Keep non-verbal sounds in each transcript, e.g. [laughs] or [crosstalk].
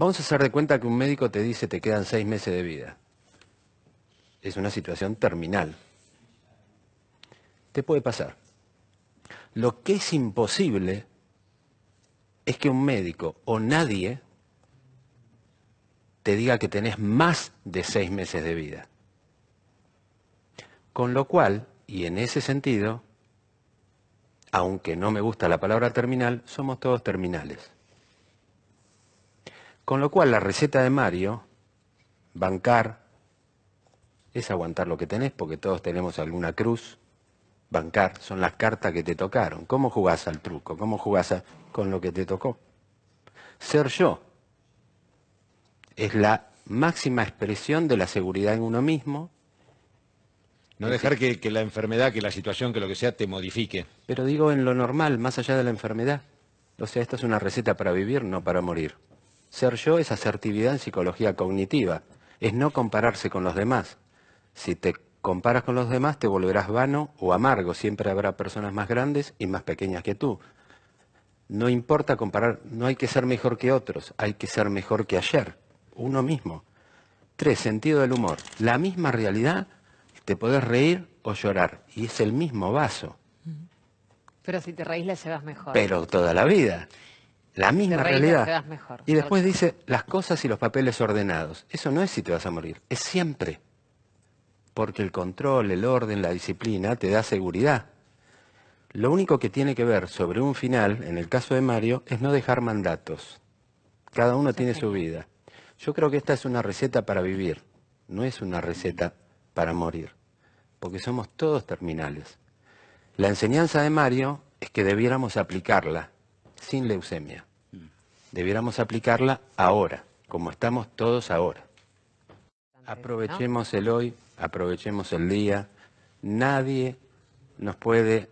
Vamos a hacer de cuenta que un médico te dice te quedan seis meses de vida. Es una situación terminal. Te puede pasar. Lo que es imposible es que un médico o nadie te diga que tenés más de seis meses de vida. Con lo cual, y en ese sentido, aunque no me gusta la palabra terminal, somos todos terminales. Con lo cual la receta de Mario, bancar, es aguantar lo que tenés, porque todos tenemos alguna cruz. Bancar son las cartas que te tocaron. ¿Cómo jugás al truco? ¿Cómo jugás con lo que te tocó? Ser yo es la máxima expresión de la seguridad en uno mismo. No dejar que, que, la enfermedad, que la situación, que lo que sea, te modifique. Pero digo en lo normal, más allá de la enfermedad. O sea, esta es una receta para vivir, no para morir. Ser yo es asertividad en psicología cognitiva, es no compararse con los demás. Si te comparas con los demás te volverás vano o amargo, siempre habrá personas más grandes y más pequeñas que tú. No importa comparar, no hay que ser mejor que otros, hay que ser mejor que ayer, uno mismo. Tres, sentido del humor. La misma realidad, te podés reír o llorar, y es el mismo vaso. Pero si te reís la llevas mejor. Pero toda la vida. La misma realidad. y después dice las cosas y los papeles ordenados. Eso no es si te vas a morir, es siempre. Porque el control, el orden, la disciplina te da seguridad. Lo único que tiene que ver sobre un final, en el caso de Mario, es no dejar mandatos. Cada uno tiene su vida. Yo creo que esta es una receta para vivir, no es una receta para morir, porque somos todos terminales. La enseñanza de Mario es que debiéramos aplicarla sin leucemia. Debiéramos aplicarla ahora, como estamos todos ahora. Aprovechemos el hoy, aprovechemos el día. Nadie nos puede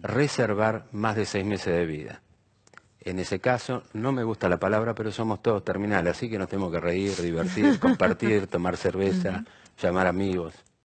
reservar más de seis meses de vida. En ese caso, no me gusta la palabra, pero somos todos terminales, así que nos tenemos que reír, divertir, [laughs] compartir, tomar cerveza, llamar amigos.